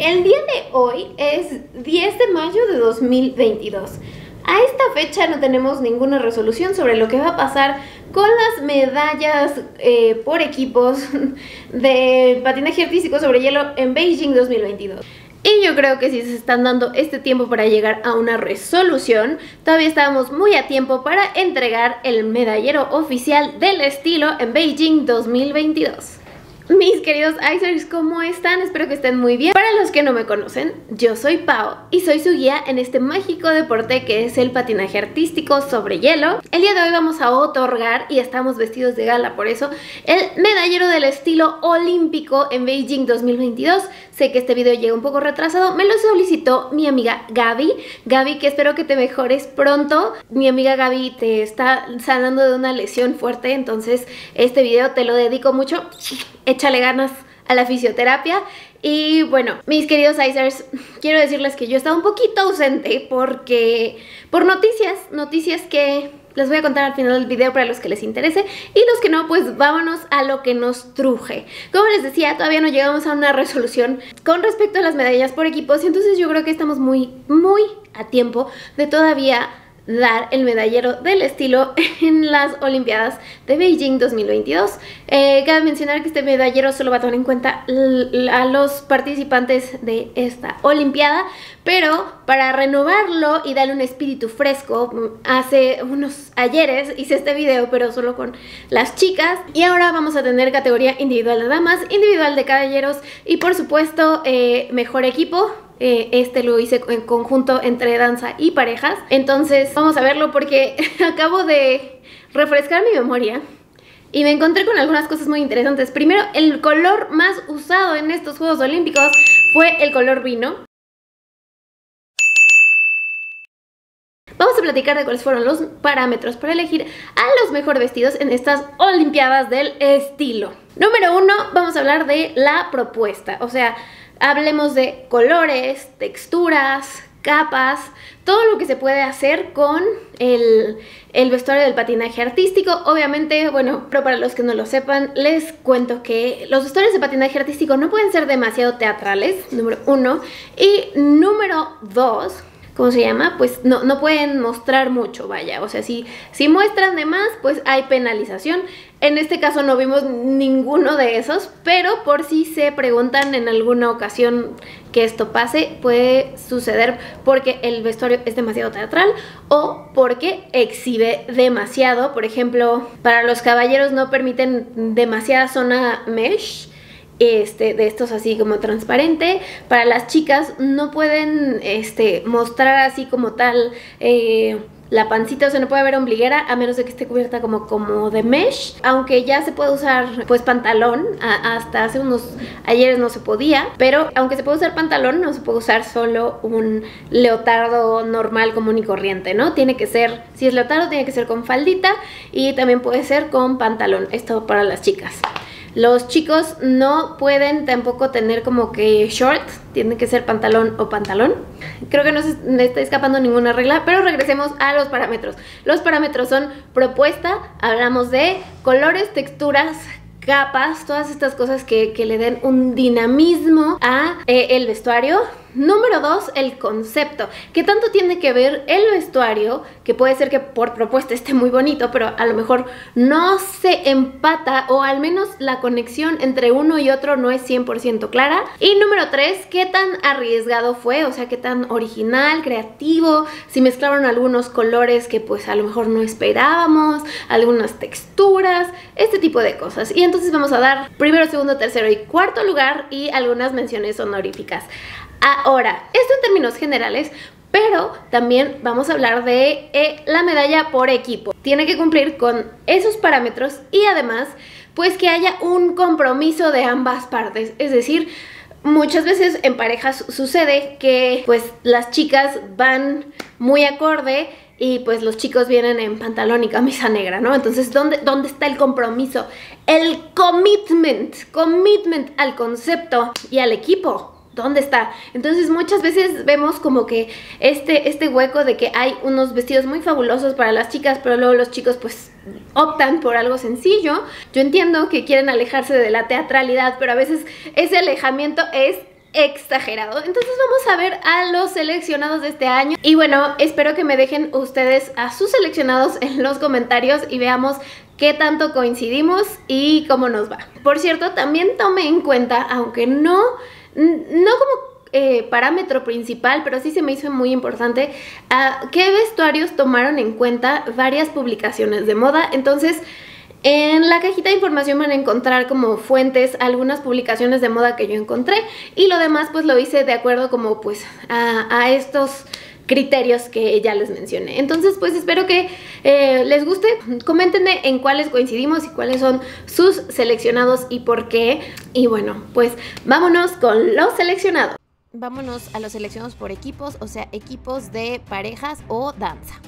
El día de hoy es 10 de mayo de 2022. A esta fecha no tenemos ninguna resolución sobre lo que va a pasar con las medallas eh, por equipos de patinaje artístico sobre hielo en Beijing 2022. Y yo creo que si se están dando este tiempo para llegar a una resolución, todavía estábamos muy a tiempo para entregar el medallero oficial del estilo en Beijing 2022. Mis queridos Icers, ¿cómo están? Espero que estén muy bien. Para los que no me conocen, yo soy Pau y soy su guía en este mágico deporte que es el patinaje artístico sobre hielo. El día de hoy vamos a otorgar, y estamos vestidos de gala por eso, el medallero del estilo olímpico en Beijing 2022. Sé que este video llega un poco retrasado, me lo solicitó mi amiga Gaby. Gaby, que espero que te mejores pronto. Mi amiga Gaby te está sanando de una lesión fuerte, entonces este video te lo dedico mucho échale ganas a la fisioterapia y bueno, mis queridos Icers, quiero decirles que yo he estado un poquito ausente porque por noticias, noticias que les voy a contar al final del video para los que les interese y los que no, pues vámonos a lo que nos truje. Como les decía, todavía no llegamos a una resolución con respecto a las medallas por equipos y entonces yo creo que estamos muy, muy a tiempo de todavía dar el medallero del estilo en las Olimpiadas de Beijing 2022. Eh, cabe mencionar que este medallero solo va a tomar en cuenta a los participantes de esta Olimpiada, pero para renovarlo y darle un espíritu fresco, mm, hace unos ayeres hice este video, pero solo con las chicas. Y ahora vamos a tener categoría individual de damas, individual de caballeros y por supuesto eh, mejor equipo eh, este lo hice en conjunto entre danza y parejas. Entonces vamos a verlo porque acabo de refrescar mi memoria. Y me encontré con algunas cosas muy interesantes. Primero, el color más usado en estos Juegos Olímpicos fue el color vino. Vamos a platicar de cuáles fueron los parámetros para elegir a los mejor vestidos en estas Olimpiadas del estilo. Número uno, vamos a hablar de la propuesta, o sea, Hablemos de colores, texturas, capas, todo lo que se puede hacer con el, vestuario del patinaje artístico. Obviamente, bueno, pero para los que no lo sepan, les cuento que los vestuarios de patinaje artístico no pueden ser demasiado teatrales, número uno. Y número dos, ¿cómo se llama? Pues no, pueden mostrar mucho, vaya. O sea, si, si muestran de más, pues hay penalización. En este caso no vimos ninguno de esos, pero por si se preguntan en alguna ocasión que esto pase, puede suceder porque el vestuario es demasiado teatral o porque exhibe demasiado. Por ejemplo, para los caballeros no permiten demasiada zona mesh este, de estos así como transparente. Para las chicas no pueden este, mostrar así como tal eh, la pancita, o sea, no puede haber ombliguera a menos de que esté cubierta como, como de mesh. Aunque ya se puede usar pues pantalón, hasta hace unos ayeres no se podía, pero aunque se puede usar pantalón, no se puede usar solo un leotardo normal, común y corriente, ¿no? Tiene que ser, si es leotardo, tiene que ser con faldita y también puede ser con pantalón. Esto para las chicas. Los chicos no pueden tampoco tener como que shorts tiene que ser pantalón o pantalón. Creo que no se me está escapando ninguna regla, pero regresemos a los parámetros. Los parámetros son propuesta, hablamos de colores, texturas, capas, todas estas cosas que, le den un dinamismo a eh, el vestuario Número dos, el concepto. ¿Qué tanto tiene que ver el vestuario? Que puede ser que por propuesta esté muy bonito, pero a lo mejor no se empata o al menos la conexión entre uno y otro no es 100% clara. Y número tres, ¿qué tan arriesgado fue? O sea, ¿qué tan original, creativo? Si mezclaron algunos colores que pues a lo mejor no esperábamos, algunas texturas, este tipo de cosas. Y entonces vamos a dar primero, segundo, tercero y cuarto lugar y algunas menciones honoríficas. Ahora, esto en términos generales, pero también vamos a hablar de eh, la medalla por equipo. Tiene que cumplir con esos parámetros y además, pues que haya un compromiso de ambas partes. Es decir, muchas veces en parejas sucede que pues las chicas van muy acorde y pues los chicos vienen en pantalón y camisa negra, ¿no? Entonces, ¿dónde, ¿dónde, está el compromiso? El commitment, commitment al concepto y al equipo. ¿Dónde está? Entonces muchas veces vemos como que este, este hueco de que hay unos vestidos muy fabulosos para las chicas, pero luego los chicos pues optan por algo sencillo. Yo entiendo que quieren alejarse de la teatralidad, pero a veces ese alejamiento es exagerado. Entonces vamos a ver a los seleccionados de este año. Y bueno, espero que me dejen ustedes a sus seleccionados en los comentarios y veamos qué tanto coincidimos y cómo nos va. Por cierto, también tome en cuenta, aunque no no como eh, parámetro principal, pero sí se me hizo muy importante ah, qué vestuarios tomaron en cuenta varias publicaciones de moda. Entonces, en la cajita de información van a encontrar como fuentes algunas publicaciones de moda que yo encontré y lo demás pues lo hice de acuerdo como pues a estos criterios que ya les mencioné. Entonces, pues espero que eh, les guste. Coméntenme en cuáles coincidimos y cuáles son sus seleccionados y por qué. Y bueno, pues vámonos con los seleccionados. Vámonos a los seleccionados por equipos, o sea, equipos de parejas o danza.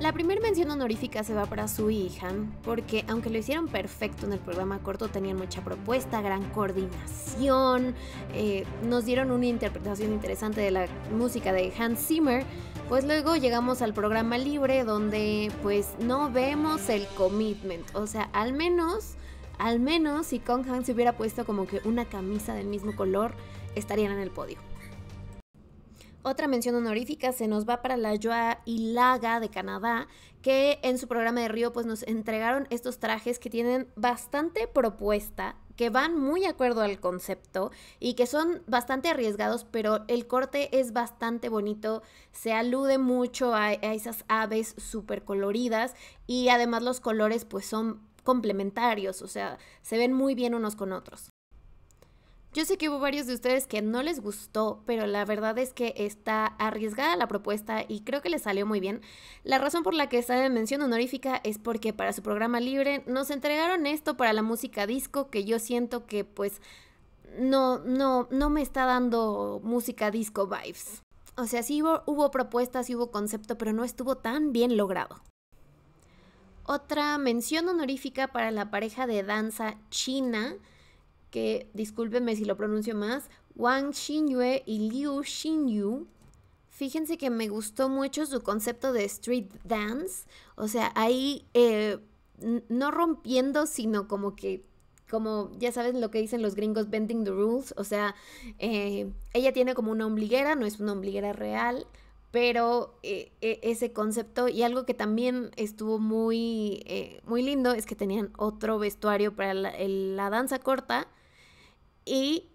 La primera mención honorífica se va para su hija, porque aunque lo hicieron perfecto en el programa corto, tenían mucha propuesta, gran coordinación, eh, nos dieron una interpretación interesante de la música de Hans Zimmer, pues luego llegamos al programa libre donde pues no vemos el commitment, o sea, al menos, al menos si Kong Han se hubiera puesto como que una camisa del mismo color, estarían en el podio. Otra mención honorífica se nos va para la Joa Ilaga de Canadá, que en su programa de Río pues nos entregaron estos trajes que tienen bastante propuesta, que van muy acuerdo al concepto y que son bastante arriesgados, pero el corte es bastante bonito, se alude mucho a, esas aves súper coloridas y además los colores pues son complementarios, o sea, se ven muy bien unos con otros. Yo sé que hubo varios de ustedes que no les gustó, pero la verdad es que está arriesgada la propuesta y creo que les salió muy bien. La razón por la que está de mención honorífica es porque para su programa libre nos entregaron esto para la música disco que yo siento que pues no, no, no me está dando música disco vibes. O sea, sí hubo, propuestas, y hubo concepto, pero no estuvo tan bien logrado. Otra mención honorífica para la pareja de danza china que discúlpenme si lo pronuncio más, Wang Xinyue y Liu Xinyu. Fíjense que me gustó mucho su concepto de street dance, o sea, ahí eh, no rompiendo, sino como que como ya sabes lo que dicen los gringos, bending the rules, o sea, eh, ella tiene como una ombliguera, no es una ombliguera real, pero eh, e-, ese concepto y algo que también estuvo muy, muy lindo es que tenían otro vestuario para la danza corta, y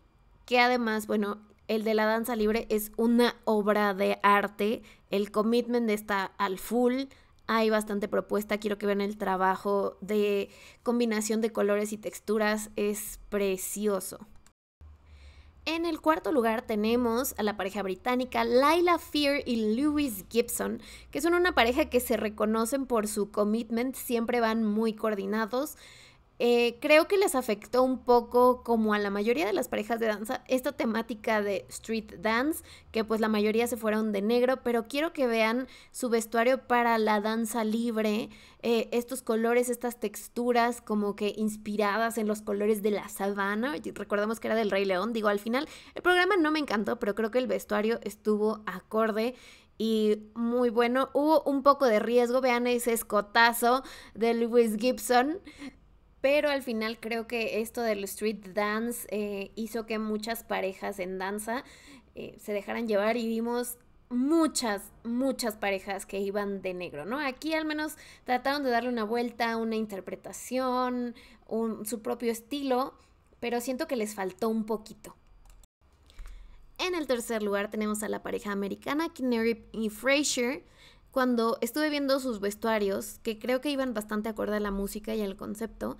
que además, bueno, el de la danza libre es una obra de arte, el commitment está al full, hay bastante propuesta, quiero que vean el trabajo de combinación de colores y texturas, es precioso. En el cuarto lugar tenemos a la pareja británica Laila Fear y Lewis Gibson, que son una pareja que se reconocen por su commitment, siempre van muy coordinados, eh, creo que les afectó un poco, como a la mayoría de las parejas de danza, esta temática de street dance, que pues la mayoría se fueron de negro, pero quiero que vean su vestuario para la danza libre, eh, estos colores, estas texturas como que inspiradas en los colores de la sabana, recordamos que era del Rey León, digo, al final el programa no me encantó, pero creo que el vestuario estuvo acorde y muy bueno. Hubo un poco de riesgo, vean ese escotazo de Lewis Gibson, pero al final creo que esto del street dance eh, hizo que muchas parejas en danza eh, se dejaran llevar y vimos muchas, muchas parejas que iban de negro, ¿no? Aquí al menos trataron de darle una vuelta, una interpretación, su propio estilo, pero siento que les faltó un poquito. En el tercer lugar tenemos a la pareja americana Kinnery y Fraser cuando estuve viendo sus vestuarios, que creo que iban bastante acorde a la música y al concepto,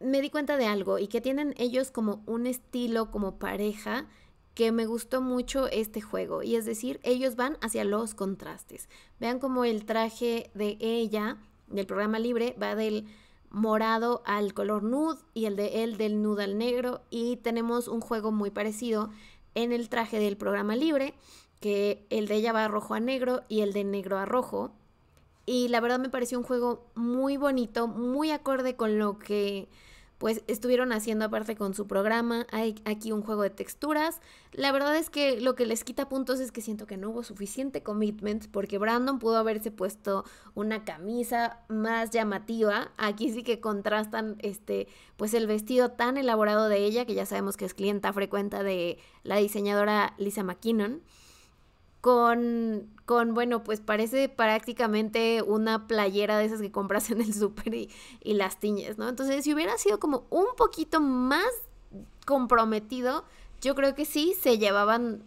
me di cuenta de algo y que tienen ellos como un estilo como pareja que me gustó mucho este juego y es decir, ellos van hacia los contrastes. Vean como el traje de ella del programa libre va del morado al color nude y el de él del nude al negro y tenemos un juego muy parecido en el traje del programa libre que el de ella va rojo a negro y el de negro a rojo. Y la verdad me pareció un juego muy bonito, muy acorde con lo que pues estuvieron haciendo aparte con su programa. Hay aquí un juego de texturas. La verdad es que lo que les quita puntos es que siento que no hubo suficiente commitment porque Brandon pudo haberse puesto una camisa más llamativa. Aquí sí que contrastan este pues el vestido tan elaborado de ella que ya sabemos que es clienta frecuente de la diseñadora Lisa McKinnon con, con, bueno, pues parece prácticamente una playera de esas que compras en el súper y, y, las tiñes, ¿no? Entonces, si hubiera sido como un poquito más comprometido, yo creo que sí se llevaban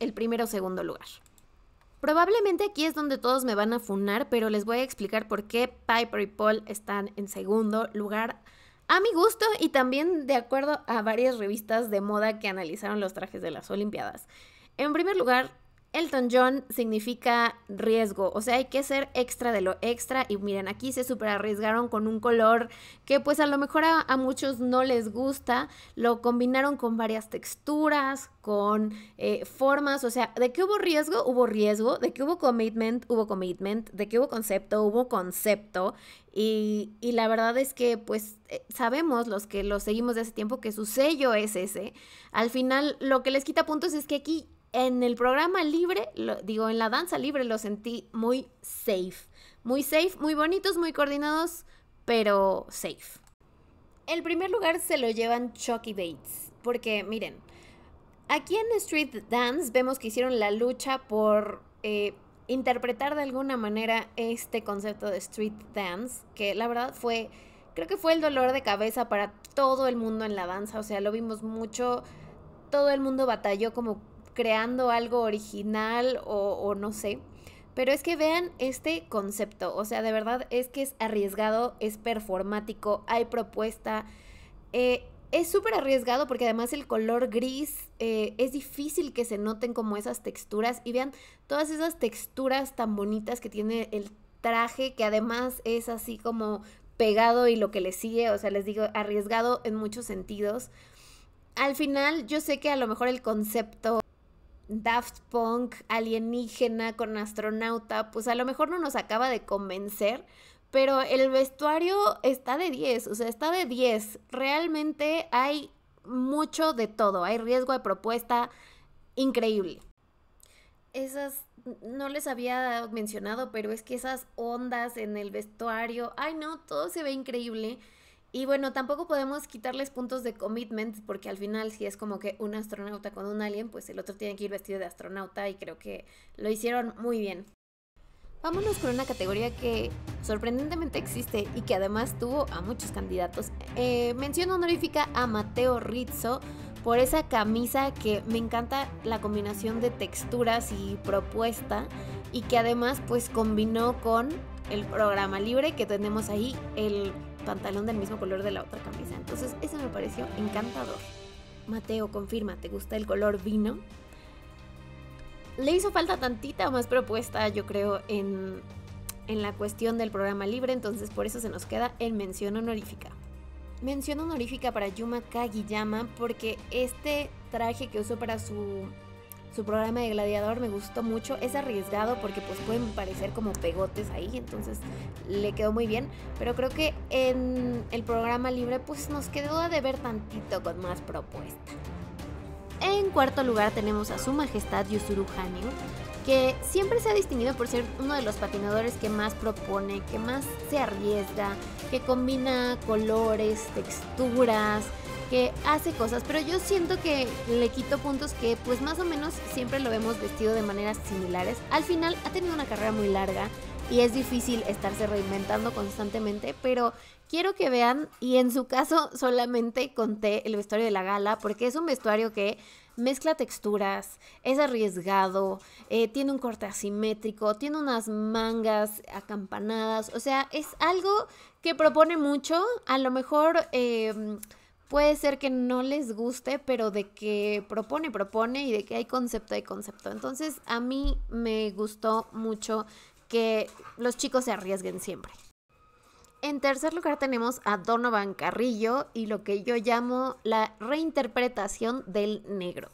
el primero o segundo lugar. Probablemente aquí es donde todos me van a funar, pero les voy a explicar por qué Piper y Paul están en segundo lugar a mi gusto y también de acuerdo a varias revistas de moda que analizaron los trajes de las Olimpiadas. En primer lugar, Elton John significa riesgo, o sea, hay que ser extra de lo extra y miren, aquí se super arriesgaron con un color que pues a lo mejor a, muchos no les gusta, lo combinaron con varias texturas, con eh, formas, o sea, de que hubo riesgo, hubo riesgo, de que hubo commitment, hubo commitment, de que hubo concepto, hubo concepto y, la verdad es que pues eh, sabemos los que lo seguimos de hace tiempo que su sello es ese. Al final lo que les quita puntos es que aquí en el programa libre, lo, digo, en la danza libre lo sentí muy safe. Muy safe, muy bonitos, muy coordinados, pero safe. El primer lugar se lo llevan Chucky Bates, porque miren, aquí en Street Dance vemos que hicieron la lucha por eh, interpretar de alguna manera este concepto de Street Dance, que la verdad fue, creo que fue el dolor de cabeza para todo el mundo en la danza, o sea, lo vimos mucho, todo el mundo batalló como creando algo original o, no sé. Pero es que vean este concepto, o sea, de verdad es que es arriesgado, es performático, hay propuesta. Eh, es súper arriesgado porque además el color gris eh, es difícil que se noten como esas texturas y vean todas esas texturas tan bonitas que tiene el traje que además es así como pegado y lo que le sigue, o sea, les digo, arriesgado en muchos sentidos. Al final yo sé que a lo mejor el concepto Daft Punk, alienígena con astronauta, pues a lo mejor no nos acaba de convencer, pero el vestuario está de 10, o sea, está de 10. Realmente hay mucho de todo, hay riesgo de propuesta increíble. Esas no les había mencionado, pero es que esas ondas en el vestuario, ay no, todo se ve increíble. Y bueno, tampoco podemos quitarles puntos de commitment porque al final si es como que un astronauta con un alien, pues el otro tiene que ir vestido de astronauta y creo que lo hicieron muy bien. Vámonos con una categoría que sorprendentemente existe y que además tuvo a muchos candidatos. Eh, mención honorífica a Mateo Rizzo por esa camisa que me encanta la combinación de texturas y propuesta y que además pues combinó con el programa libre que tenemos ahí, el pantalón del mismo color de la otra camisa. Entonces eso me pareció encantador. Mateo, confirma, ¿te gusta el color vino? Le hizo falta tantita más propuesta, yo creo, en, en la cuestión del programa libre, entonces por eso se nos queda en mención honorífica. Mención honorífica para Yuma Kagiyama porque este traje que usó para su su programa de Gladiador me gustó mucho. Es arriesgado porque pues pueden parecer como pegotes ahí, entonces le quedó muy bien. Pero creo que en el programa libre pues nos quedó a deber tantito con más propuesta. En cuarto lugar tenemos a Su Majestad Yusuru Hanyu, que siempre se ha distinguido por ser uno de los patinadores que más propone, que más se arriesga, que combina colores, texturas, que hace cosas, pero yo siento que le quito puntos que pues más o menos siempre lo hemos vestido de maneras similares. Al final ha tenido una carrera muy larga y es difícil estarse reinventando constantemente, pero quiero que vean y en su caso solamente conté el vestuario de la gala porque es un vestuario que mezcla texturas, es arriesgado, eh, tiene un corte asimétrico, tiene unas mangas acampanadas, o sea, es algo que propone mucho, a lo mejor... Eh, puede ser que no les guste, pero de que propone, propone y de que hay concepto, hay concepto. Entonces a mí me gustó mucho que los chicos se arriesguen siempre. En tercer lugar tenemos a Donovan Carrillo y lo que yo llamo la reinterpretación del negro.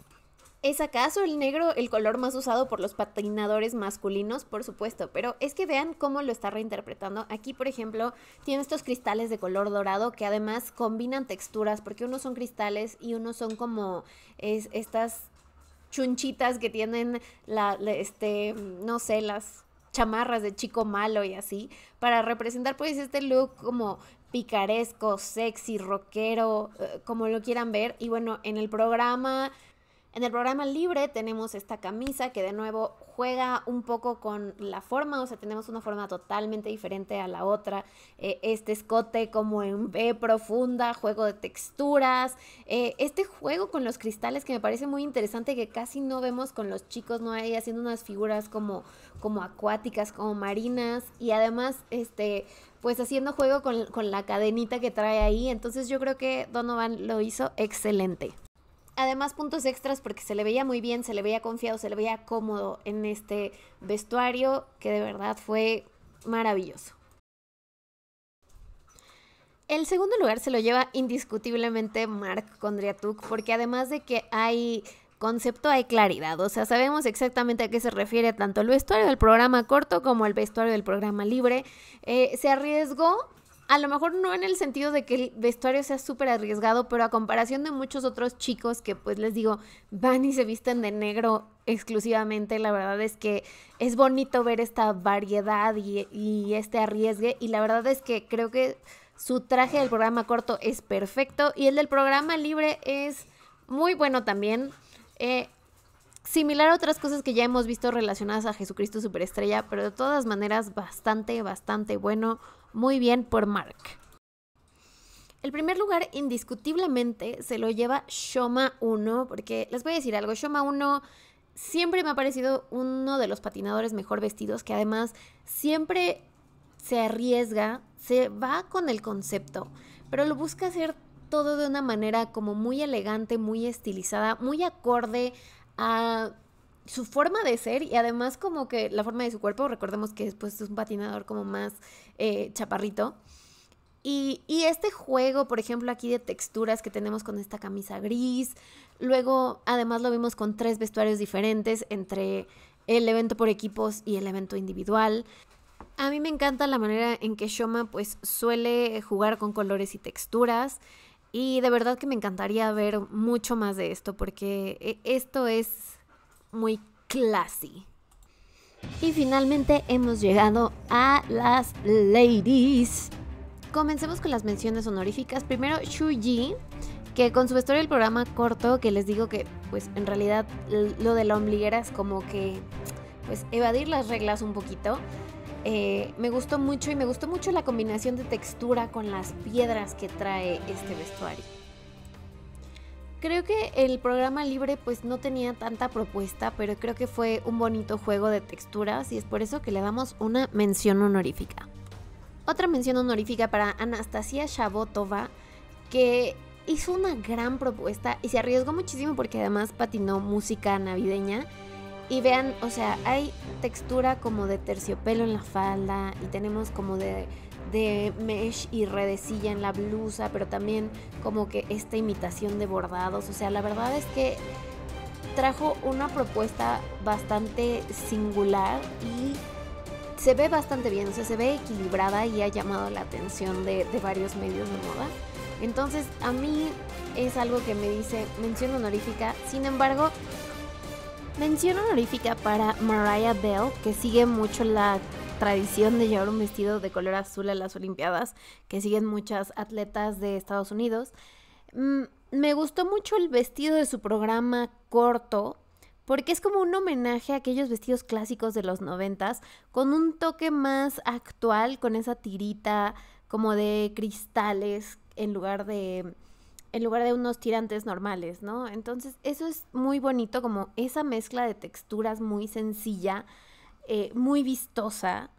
¿Es acaso el negro el color más usado por los patinadores masculinos? Por supuesto, pero es que vean cómo lo está reinterpretando. Aquí, por ejemplo, tiene estos cristales de color dorado que además combinan texturas, porque unos son cristales y unos son como es, estas chunchitas que tienen la, este, no sé, las chamarras de chico malo y así, para representar pues este look como picaresco, sexy, rockero, eh, como lo quieran ver. Y bueno, en el programa en el programa libre tenemos esta camisa que de nuevo juega un poco con la forma, o sea, tenemos una forma totalmente diferente a la otra. Eh, este escote como en B profunda, juego de texturas. Eh, este juego con los cristales que me parece muy interesante que casi no vemos con los chicos, ¿no? hay haciendo unas figuras como, como acuáticas, como marinas. Y además, este, pues haciendo juego con, con la cadenita que trae ahí. Entonces yo creo que Donovan lo hizo excelente. Además, puntos extras porque se le veía muy bien, se le veía confiado, se le veía cómodo en este vestuario que de verdad fue maravilloso. El segundo lugar se lo lleva indiscutiblemente Mark Kondriatuk porque además de que hay concepto, hay claridad, o sea, sabemos exactamente a qué se refiere tanto el vestuario del programa corto como el vestuario del programa libre. Eh, se arriesgó a lo mejor no en el sentido de que el vestuario sea súper arriesgado, pero a comparación de muchos otros chicos que pues les digo, van y se visten de negro exclusivamente, la verdad es que es bonito ver esta variedad y, este arriesgue y la verdad es que creo que su traje del programa corto es perfecto y el del programa libre es muy bueno también. Eh, similar a otras cosas que ya hemos visto relacionadas a Jesucristo Superestrella, pero de todas maneras bastante, bastante bueno. Muy bien por Mark. El primer lugar indiscutiblemente se lo lleva Shoma 1, porque les voy a decir algo, Shoma 1 siempre me ha parecido uno de los patinadores mejor vestidos, que además siempre se arriesga, se va con el concepto, pero lo busca hacer todo de una manera como muy elegante, muy estilizada, muy acorde a su forma de ser y además como que la forma de su cuerpo, recordemos que después es un patinador como más eh, chaparrito. Y, y, este juego, por ejemplo, aquí de texturas que tenemos con esta camisa gris, luego además lo vimos con tres vestuarios diferentes entre el evento por equipos y el evento individual. A mí me encanta la manera en que Shoma pues suele jugar con colores y texturas. Y de verdad que me encantaría ver mucho más de esto porque eh, esto es muy classy. Y finalmente hemos llegado a las ladies. Comencemos con las menciones honoríficas. Primero, Shuji, que con su historia del programa corto, que les digo que, pues, en realidad lo de la ombliguera es como que, pues, evadir las reglas un poquito. Eh, me gustó mucho y me gustó mucho la combinación de textura con las piedras que trae este vestuario. Creo que el programa libre pues no tenía tanta propuesta, pero creo que fue un bonito juego de texturas y es por eso que le damos una mención honorífica. Otra mención honorífica para Anastasia Shabotova, que hizo una gran propuesta y se arriesgó muchísimo porque además patinó música navideña y vean, o sea, hay textura como de terciopelo en la falda y tenemos como de, mesh y redecilla en la blusa, pero también como que esta imitación de bordados. O sea, la verdad es que trajo una propuesta bastante singular y se ve bastante bien, o sea, se ve equilibrada y ha llamado la atención de, de varios medios de moda. Entonces, a mí es algo que me dice mención honorífica. Sin embargo, Mención honorífica para Mariah Bell, que sigue mucho la tradición de llevar un vestido de color azul a las Olimpiadas, que siguen muchas atletas de Estados Unidos. Mm, me gustó mucho el vestido de su programa corto, porque es como un homenaje a aquellos vestidos clásicos de los noventas, con un toque más actual, con esa tirita como de cristales en lugar de en lugar de unos tirantes normales, ¿no? Entonces, eso es muy bonito, como esa mezcla de texturas muy sencilla, eh, muy vistosa.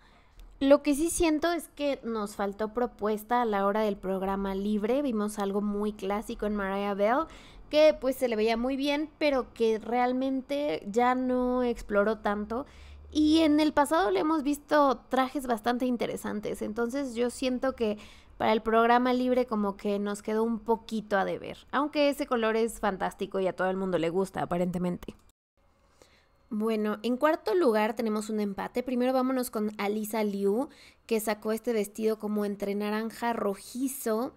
Lo que sí siento es que nos faltó propuesta a la hora del programa libre. Vimos algo muy clásico en Mariah Bell, que pues se le veía muy bien, pero que realmente ya no exploró tanto. Y en el pasado le hemos visto trajes bastante interesantes. Entonces yo siento que para el programa libre como que nos quedó un poquito a deber, aunque ese color es fantástico y a todo el mundo le gusta aparentemente. Bueno, en cuarto lugar tenemos un empate. Primero vámonos con Alisa Liu, que sacó este vestido como entre naranja rojizo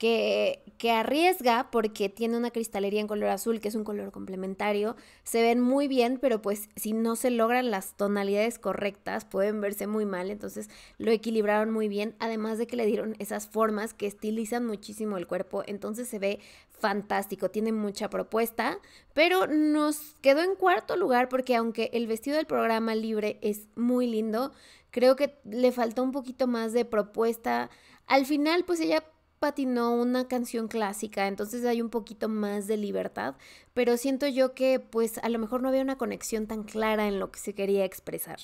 que, arriesga porque tiene una cristalería en color azul, que es un color complementario. Se ven muy bien, pero pues si no se logran las tonalidades correctas, pueden verse muy mal. Entonces lo equilibraron muy bien, además de que le dieron esas formas que estilizan muchísimo el cuerpo. Entonces se ve fantástico, tiene mucha propuesta, pero nos quedó en cuarto lugar porque aunque el vestido del programa libre es muy lindo, creo que le faltó un poquito más de propuesta. Al final, pues ella patinó una canción clásica, entonces hay un poquito más de libertad, pero siento yo que pues a lo mejor no había una conexión tan clara en lo que se quería expresar.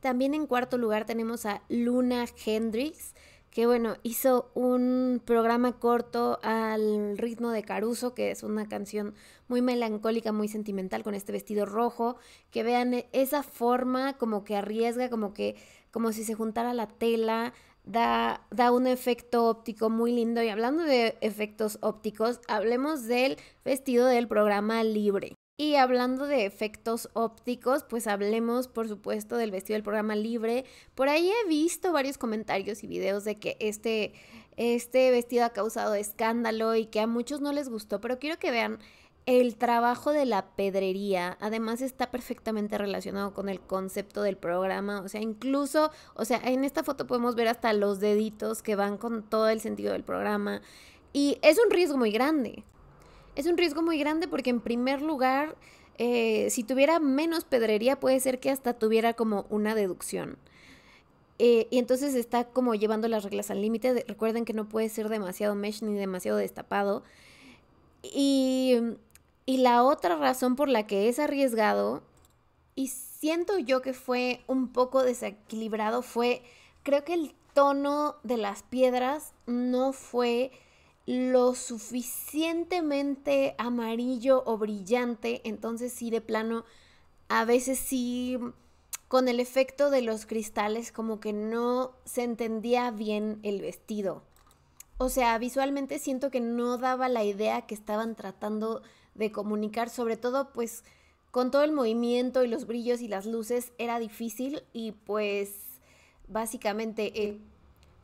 También en cuarto lugar tenemos a Luna Hendrix, que bueno, hizo un programa corto al ritmo de Caruso, que es una canción muy melancólica, muy sentimental, con este vestido rojo, que vean e, esa forma como que arriesga, como que, como si se juntara la tela, da, un efecto óptico muy lindo. Y hablando de efectos ópticos, hablemos del vestido del programa libre. Y hablando de efectos ópticos, pues hablemos por supuesto del vestido del programa libre. Por ahí he visto varios comentarios y videos de que este, este vestido ha causado escándalo y que a muchos no les gustó, pero quiero que vean el trabajo de la pedrería además está perfectamente relacionado con el concepto del programa, o sea, incluso, o sea, en esta foto podemos ver hasta los deditos que van con todo el sentido del programa y es un riesgo muy grande. Es un riesgo muy grande porque en primer lugar, eh, si tuviera menos pedrería puede ser que hasta tuviera como una deducción. Eh, y entonces está como llevando las reglas al límite. Recuerden que no puede ser demasiado mesh ni demasiado destapado. Y y la otra razón por la que es arriesgado, y siento yo que fue un poco desequilibrado, fue, creo que el tono de las piedras no fue lo suficientemente amarillo o brillante, entonces sí, de plano, a veces sí, con el efecto de los cristales, como que no se entendía bien el vestido. O sea, visualmente siento que no daba la idea que estaban tratando de comunicar, sobre todo pues con todo el movimiento y los brillos y las luces era difícil y pues básicamente eh,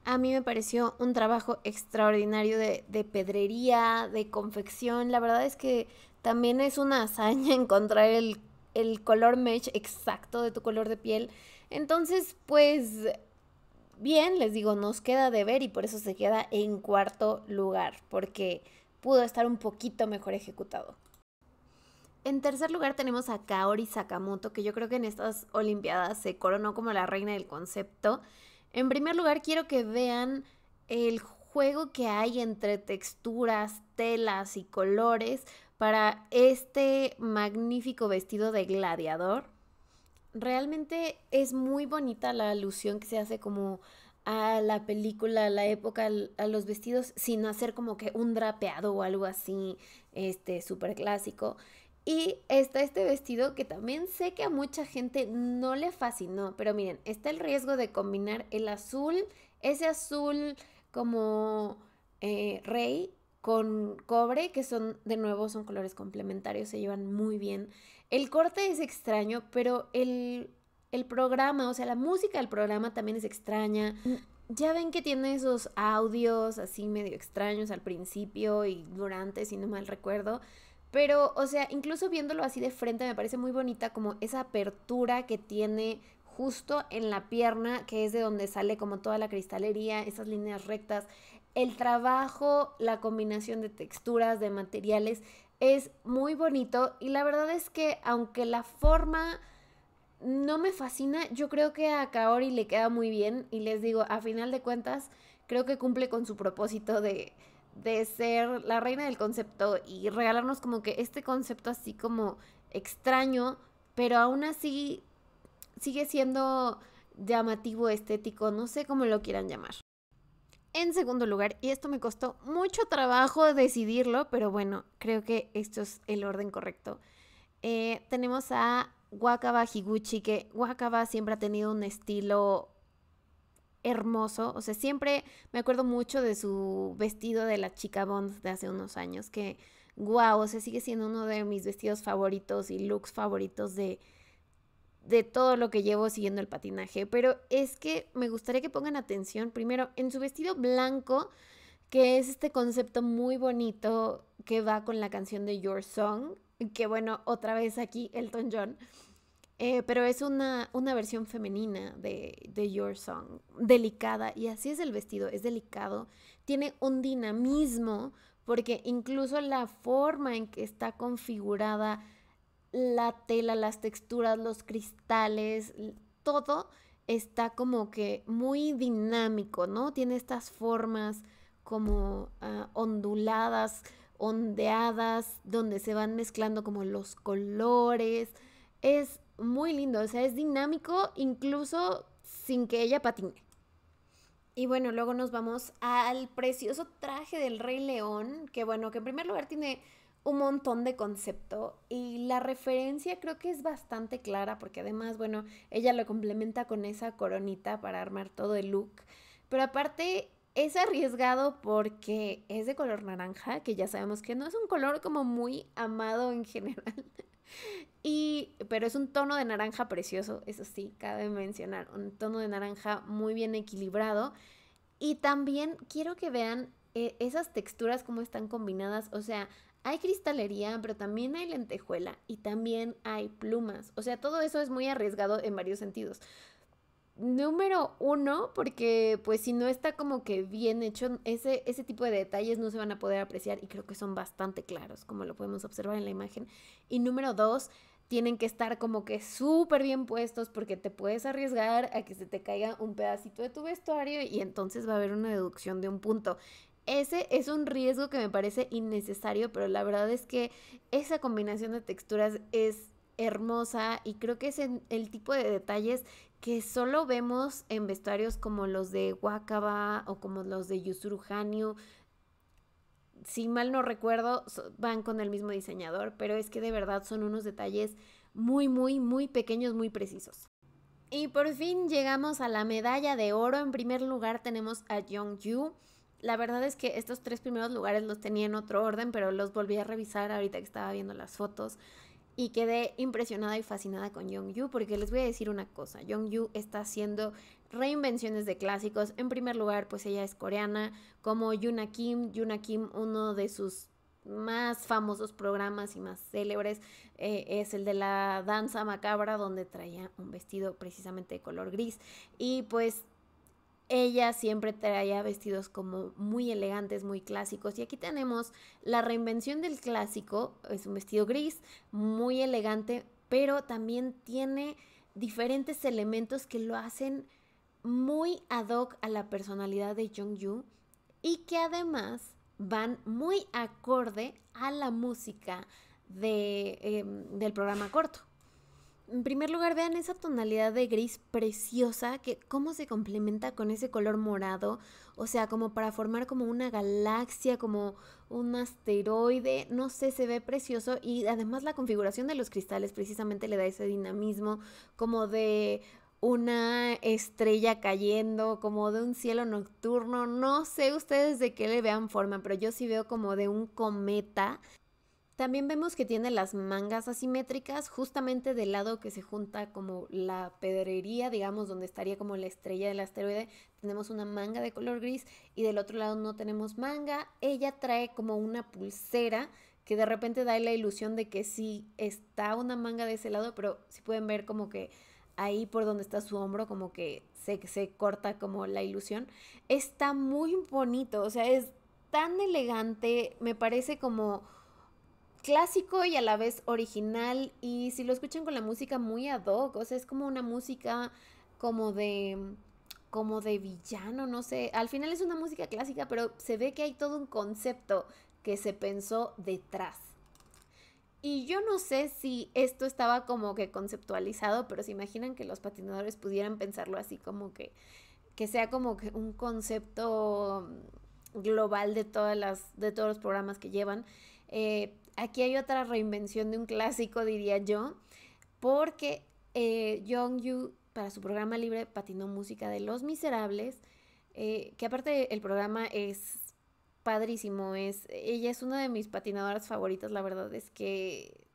a mí me pareció un trabajo extraordinario de, pedrería, de confección, la verdad es que también es una hazaña encontrar el color mesh exacto de tu color de piel. Entonces, pues bien, les digo, nos queda de ver y por eso se queda en cuarto lugar, porque pudo estar un poquito mejor ejecutado. En tercer lugar tenemos a Kaori Sakamoto, que yo creo que en estas Olimpiadas se coronó como la reina del concepto. En primer lugar quiero que vean el juego que hay entre texturas, telas y colores para este magnífico vestido de gladiador. Realmente es muy bonita la alusión que se hace como a la película, a la época, a los vestidos, sino hacer como que un drapeado o algo así, este, súper clásico. Y está este vestido que también sé que a mucha gente no le fascinó, pero miren, está el riesgo de combinar el azul, ese azul como eh, rey con cobre, que son de nuevo son colores complementarios, se llevan muy bien. El corte es extraño, pero el el programa, o sea, la música del programa también es extraña. Mm. Ya ven que tiene esos audios así medio extraños al principio y durante, si no mal recuerdo. Pero, o sea, incluso viéndolo así de frente me parece muy bonita como esa apertura que tiene justo en la pierna, que es de donde sale como toda la cristalería, esas líneas rectas. El trabajo, la combinación de texturas, de materiales, es muy bonito y la verdad es que aunque la forma no me fascina. Yo creo que a Kaori le queda muy bien. Y les digo, a final de cuentas, creo que cumple con su propósito de, ser la reina del concepto y regalarnos como que este concepto así como extraño, pero aún así sigue siendo llamativo, estético, no sé cómo lo quieran llamar. En segundo lugar, y esto me costó mucho trabajo decidirlo, pero bueno, creo que esto es el orden correcto. Eh, tenemos a Wakaba Higuchi, que Wakaba siempre ha tenido un estilo hermoso. O sea, siempre me acuerdo mucho de su vestido de la chica Bond de hace unos años, que wow, o sea, sigue siendo uno de mis vestidos favoritos y looks favoritos de, de todo lo que llevo siguiendo el patinaje. Pero es que me gustaría que pongan atención primero en su vestido blanco, que es este concepto muy bonito que va con la canción de Your Song, que bueno, otra vez aquí Elton John. Eh, pero es una, una versión femenina de, Your Song, delicada, y así es el vestido, es delicado, tiene un dinamismo, porque incluso la forma en que está configurada la tela, las texturas, los cristales, todo está como que muy dinámico, ¿no? Tiene estas formas como ah, onduladas, ondeadas, donde se van mezclando como los colores. Es muy lindo, o sea, es dinámico incluso sin que ella patine. Y bueno, luego nos vamos al precioso traje del Rey León, que bueno, que en primer lugar tiene un montón de concepto y la referencia creo que es bastante clara porque además, bueno, ella lo complementa con esa coronita para armar todo el look. Pero aparte es arriesgado porque es de color naranja, que ya sabemos que no es un color como muy amado en general. Y, pero es un tono de naranja precioso, eso sí, cabe mencionar, un tono de naranja muy bien equilibrado. Y también quiero que vean eh, esas texturas cómo están combinadas, o sea, hay cristalería, pero también hay lentejuela y también hay plumas, o sea, todo eso es muy arriesgado en varios sentidos número uno, porque pues si no está como que bien hecho, ese, ese tipo de detalles no se van a poder apreciar y creo que son bastante claros, como lo podemos observar en la imagen. Y número dos, tienen que estar como que súper bien puestos porque te puedes arriesgar a que se te caiga un pedacito de tu vestuario y entonces va a haber una deducción de un punto. Ese es un riesgo que me parece innecesario, pero la verdad es que esa combinación de texturas es hermosa y creo que es el tipo de detalles que solo vemos en vestuarios como los de Wakaba o como los de Yusuru Hanyu. Si mal no recuerdo, van con el mismo diseñador, pero es que de verdad son unos detalles muy, muy, muy pequeños, muy precisos. Y por fin llegamos a la medalla de oro. En primer lugar tenemos a Young Yu. La verdad es que estos tres primeros lugares los tenía en otro orden, pero los volví a revisar ahorita que estaba viendo las fotos y quedé impresionada y fascinada con Young Yu porque les voy a decir una cosa, Young Yu está haciendo reinvenciones de clásicos. En primer lugar, pues ella es coreana, como Yuna Kim, Yuna Kim uno de sus más famosos programas y más célebres eh, es el de la danza macabra donde traía un vestido precisamente de color gris y pues ella siempre traía vestidos como muy elegantes, muy clásicos. Y aquí tenemos la reinvención del clásico. Es un vestido gris, muy elegante, pero también tiene diferentes elementos que lo hacen muy ad hoc a la personalidad de Jung-Yu y que además van muy acorde a la música de, em, del programa corto. En primer lugar, vean esa tonalidad de gris preciosa que cómo se complementa con ese color morado, o sea, como para formar como una galaxia, como un asteroide, no sé, se ve precioso y además la configuración de los cristales precisamente le da ese dinamismo como de una estrella cayendo, como de un cielo nocturno, no sé ustedes de qué le vean forma, pero yo sí veo como de un cometa también vemos que tiene las mangas asimétricas justamente del lado que se junta como la pedrería, digamos, donde estaría como la estrella del asteroide. Tenemos una manga de color gris y del otro lado no tenemos manga. Ella trae como una pulsera que de repente da la ilusión de que sí está una manga de ese lado, pero si pueden ver como que ahí por donde está su hombro, como que se, se, corta como la ilusión. Está muy bonito, o sea, es tan elegante, me parece como clásico y a la vez original y si lo escuchan con la música muy ad hoc, o sea, es como una música como de como de villano, no sé, al final es una música clásica, pero se ve que hay todo un concepto que se pensó detrás. Y yo no sé si esto estaba como que conceptualizado, pero se imaginan que los patinadores pudieran pensarlo así como que que sea como que un concepto global de todas las de todos los programas que llevan eh, aquí hay otra reinvención de un clásico, diría yo, porque eh, Young Yu para su programa libre patinó música de Los Miserables, eh, que aparte el programa es padrísimo, es, ella es una de mis patinadoras favoritas, la verdad es que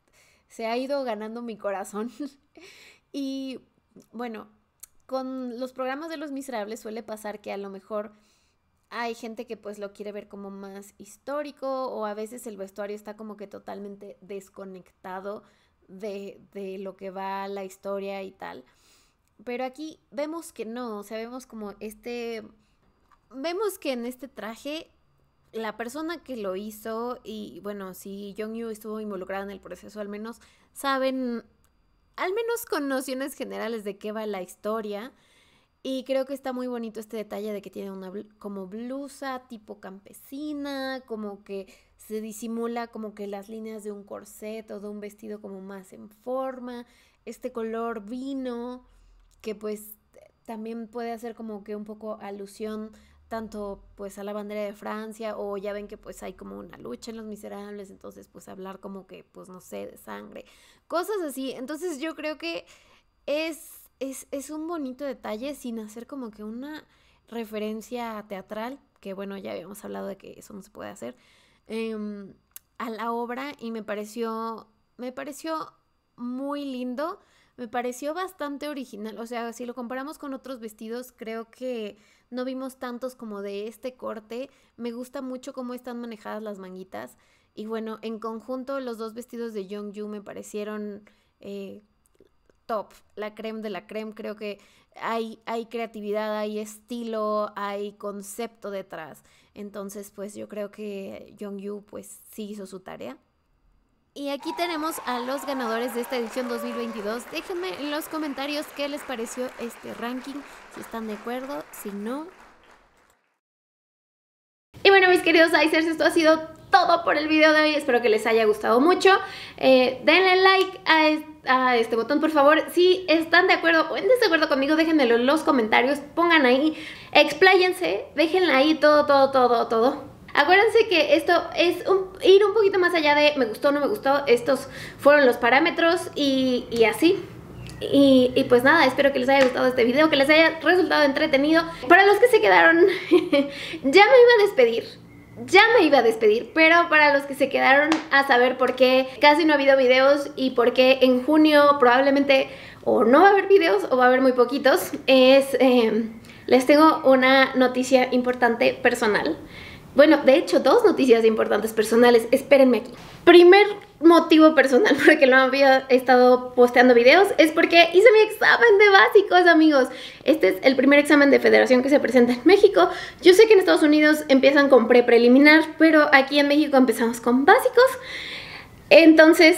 se ha ido ganando mi corazón. y bueno, con los programas de Los Miserables suele pasar que a lo mejor hay gente que pues lo quiere ver como más histórico o a veces el vestuario está como que totalmente desconectado de, lo que va la historia y tal. Pero aquí vemos que no, o sea, vemos como este... Vemos que en este traje la persona que lo hizo y bueno, si Jong Yu estuvo involucrada en el proceso, al menos saben, al menos con nociones generales de qué va la historia. Y creo que está muy bonito este detalle de que tiene una como blusa tipo campesina, como que se disimula como que las líneas de un corset o de un vestido como más en forma, este color vino, que pues también puede hacer como que un poco alusión tanto pues a la bandera de Francia o ya ven que pues hay como una lucha en los miserables, entonces pues hablar como que pues no sé, de sangre, cosas así. Entonces yo creo que es es, un bonito detalle sin hacer como que una referencia teatral, que bueno, ya habíamos hablado de que eso no se puede hacer, em, a la obra y me pareció, me pareció muy lindo, me pareció bastante original, o sea, si lo comparamos con otros vestidos, creo que no vimos tantos como de este corte, me gusta mucho cómo están manejadas las manguitas y bueno, en conjunto los dos vestidos de Jung Yu me parecieron... Eh, top, la creme de la creme. Creo que hay, hay creatividad, hay estilo, hay concepto detrás. Entonces, pues yo creo que Jung yu pues sí hizo su tarea. Y aquí tenemos a los ganadores de esta edición 2022. Déjenme en los comentarios qué les pareció este ranking, si están de acuerdo, si no. Y bueno, mis queridos Icers, esto ha sido todo por el video de hoy. Espero que les haya gustado mucho. Eh, denle like a este a este botón, por favor, si están de acuerdo o en desacuerdo conmigo, déjenmelo en los comentarios, pongan ahí, expláyense, déjenla ahí todo, todo, todo, todo. Acuérdense que esto es ir un poquito más allá de me gustó, no me gustó, estos fueron los parámetros y, así. Y, y, pues nada, espero que les haya gustado este video, que les haya resultado entretenido. Para los que se quedaron, ya me iba a despedir ya me iba a despedir, pero para los que se quedaron a saber por qué casi no ha habido videos y por qué en junio probablemente o no va a haber videos o va a haber muy poquitos, es... Eh, les tengo una noticia importante personal. Bueno, de hecho, dos noticias importantes personales. Espérenme aquí. Primer motivo personal por el que no había estado posteando videos es porque hice mi examen de básicos, amigos. Este es el primer examen de federación que se presenta en México. Yo sé que en Estados Unidos empiezan con pre-preliminar, pero aquí en México empezamos con básicos. Entonces,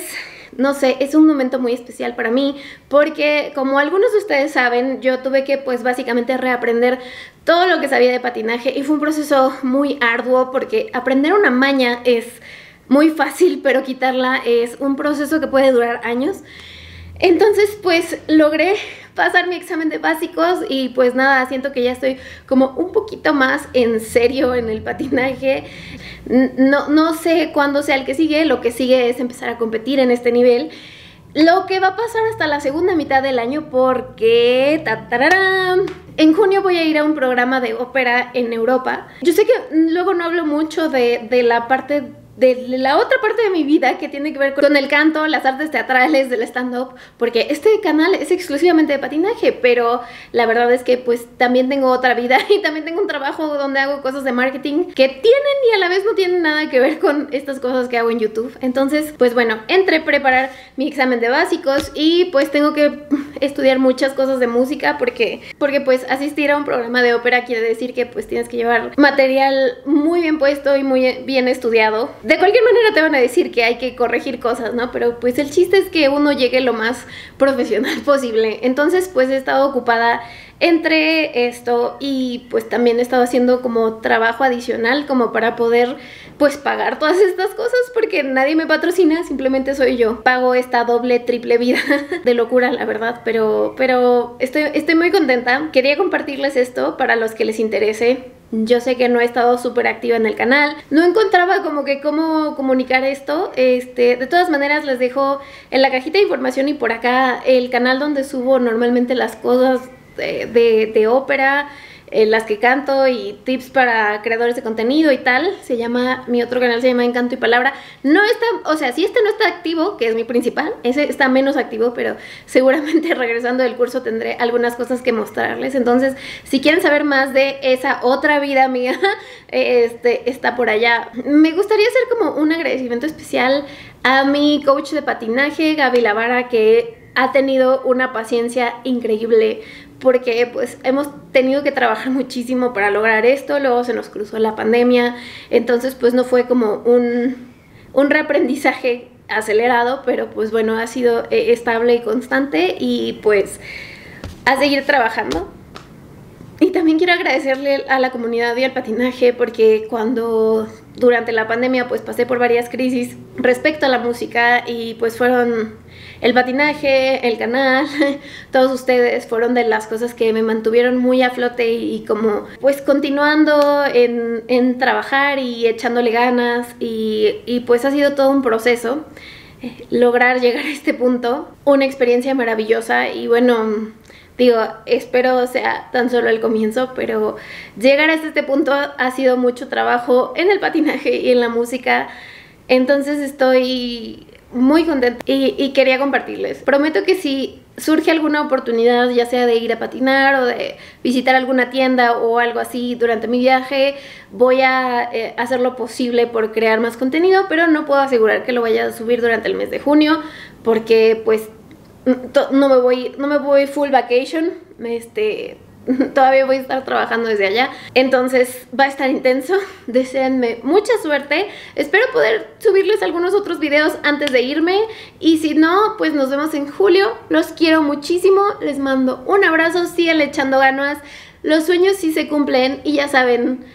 no sé, es un momento muy especial para mí porque como algunos de ustedes saben, yo tuve que pues básicamente reaprender todo lo que sabía de patinaje y fue un proceso muy arduo porque aprender una maña es muy fácil, pero quitarla es un proceso que puede durar años. Entonces pues logré pasar mi examen de básicos y pues nada, siento que ya estoy como un poquito más en serio en el patinaje. No, no sé cuándo sea el que sigue, lo que sigue es empezar a competir en este nivel. Lo que va a pasar hasta la segunda mitad del año porque... en junio voy a ir a un programa de ópera en Europa. Yo sé que luego no hablo mucho de, de la parte de la otra parte de mi vida que tiene que ver con el canto, las artes teatrales, del stand-up, porque este canal es exclusivamente de patinaje, pero la verdad es que pues también tengo otra vida y también tengo un trabajo donde hago cosas de marketing que tienen y a la vez no tienen nada que ver con estas cosas que hago en YouTube. Entonces, pues bueno, entre preparar mi examen de básicos y pues tengo que estudiar muchas cosas de música porque, porque pues asistir a un programa de ópera quiere decir que pues tienes que llevar material muy bien puesto y muy bien estudiado de cualquier manera te van a decir que hay que corregir cosas, ¿no? Pero pues el chiste es que uno llegue lo más profesional posible. Entonces pues he estado ocupada entre esto y pues también he estado haciendo como trabajo adicional como para poder pues pagar todas estas cosas porque nadie me patrocina, simplemente soy yo. Pago esta doble, triple vida de locura, la verdad, pero, pero estoy, estoy muy contenta. Quería compartirles esto para los que les interese yo sé que no he estado súper activa en el canal. No encontraba como que cómo comunicar esto. Este, de todas maneras, les dejo en la cajita de información y por acá el canal donde subo normalmente las cosas de, eh, de, de ópera las que canto y tips para creadores de contenido y tal. Se llama, mi otro canal se llama Encanto y Palabra. No está, o sea, si este no está activo, que es mi principal, ese está menos activo, pero seguramente regresando del curso tendré algunas cosas que mostrarles. Entonces, si quieren saber más de esa otra vida mía, este, está por allá. Me gustaría hacer como un agradecimiento especial a mi coach de patinaje, Gaby Lavara, que ha tenido una paciencia increíble porque pues hemos tenido que trabajar muchísimo para lograr esto, luego se nos cruzó la pandemia, entonces pues no fue como un, un reaprendizaje acelerado, pero pues bueno, ha sido eh, estable y constante y pues a seguir trabajando. Y también quiero agradecerle a la comunidad y al patinaje porque cuando durante la pandemia pues pasé por varias crisis respecto a la música y pues fueron el patinaje, el canal, todos ustedes fueron de las cosas que me mantuvieron muy a flote y, como pues continuando en, trabajar y echándole ganas y, pues ha sido todo un proceso eh, lograr llegar a este punto, una experiencia maravillosa y bueno, digo, espero sea tan solo el comienzo, pero llegar hasta este punto ha sido mucho trabajo en el patinaje y en la música, entonces estoy muy contenta y, quería compartirles. Prometo que si surge alguna oportunidad, ya sea de ir a patinar o de visitar alguna tienda o algo así durante mi viaje, voy a eh, hacer lo posible por crear más contenido, pero no puedo asegurar que lo vaya a subir durante el mes de junio porque pues no me voy no me voy full vacation, este todavía voy a estar trabajando desde allá. Entonces va a estar intenso. Deseenme mucha suerte. Espero poder subirles algunos otros videos antes de irme. Y si no, pues nos vemos en julio. Los quiero muchísimo. Les mando un abrazo. Sigan echando ganas. Los sueños sí se cumplen. Y ya saben,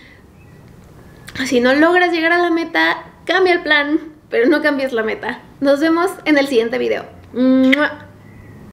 si no logras llegar a la meta, cambia el plan. Pero no cambies la meta. Nos vemos en el siguiente video.